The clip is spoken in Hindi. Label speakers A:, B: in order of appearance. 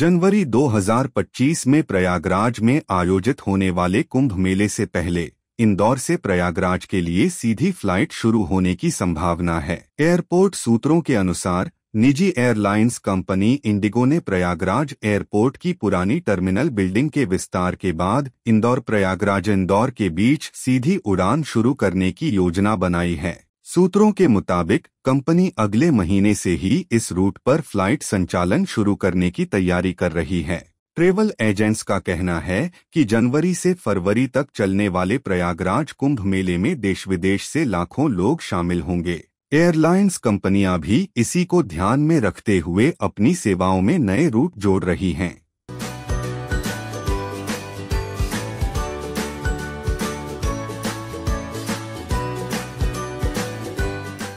A: जनवरी 2025 में प्रयागराज में आयोजित होने वाले कुंभ मेले से पहले इंदौर से प्रयागराज के लिए सीधी फ्लाइट शुरू होने की संभावना है एयरपोर्ट सूत्रों के अनुसार निजी एयरलाइंस कंपनी इंडिगो ने प्रयागराज एयरपोर्ट की पुरानी टर्मिनल बिल्डिंग के विस्तार के बाद इंदौर प्रयागराज इंदौर के बीच सीधी उड़ान शुरू करने की योजना बनाई है सूत्रों के मुताबिक कंपनी अगले महीने से ही इस रूट पर फ्लाइट संचालन शुरू करने की तैयारी कर रही है ट्रेवल एजेंट्स का कहना है कि जनवरी से फरवरी तक चलने वाले प्रयागराज कुंभ मेले में देश विदेश से लाखों लोग शामिल होंगे एयरलाइंस कंपनियां भी इसी को ध्यान में रखते हुए अपनी सेवाओं में नए रूट जोड़ रही हैं